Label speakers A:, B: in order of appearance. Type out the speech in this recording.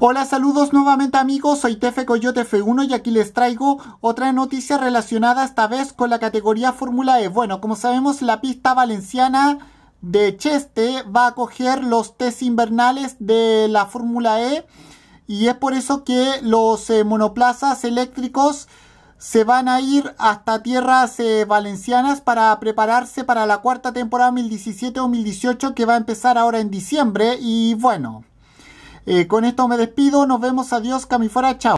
A: Hola, saludos nuevamente amigos, soy Tefe Coyote F1 y aquí les traigo otra noticia relacionada esta vez con la categoría Fórmula E. Bueno, como sabemos la pista valenciana de Cheste va a coger los test invernales de la Fórmula E y es por eso que los eh, monoplazas eléctricos se van a ir hasta tierras eh, valencianas para prepararse para la cuarta temporada 2017-2018 que va a empezar ahora en diciembre y bueno eh, con esto me despido, nos vemos, adiós, Camifora, chao.